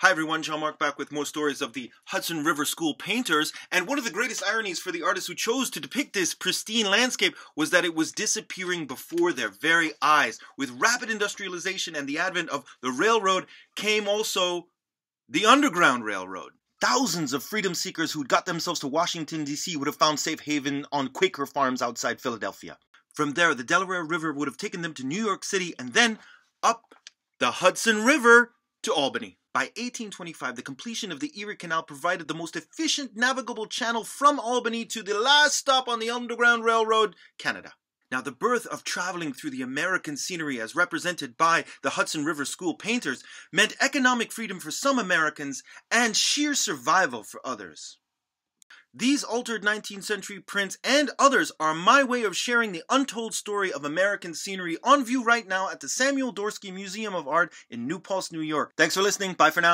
Hi everyone, John Mark back with more stories of the Hudson River School painters. And one of the greatest ironies for the artists who chose to depict this pristine landscape was that it was disappearing before their very eyes. With rapid industrialization and the advent of the railroad came also the Underground Railroad. Thousands of freedom seekers who'd got themselves to Washington, D.C. would have found safe haven on Quaker farms outside Philadelphia. From there, the Delaware River would have taken them to New York City and then up the Hudson River to Albany. By 1825, the completion of the Erie Canal provided the most efficient navigable channel from Albany to the last stop on the Underground Railroad, Canada. Now, the birth of traveling through the American scenery as represented by the Hudson River School painters meant economic freedom for some Americans and sheer survival for others. These altered 19th century prints and others are my way of sharing the untold story of American scenery on view right now at the Samuel Dorsky Museum of Art in New Paltz, New York. Thanks for listening. Bye for now.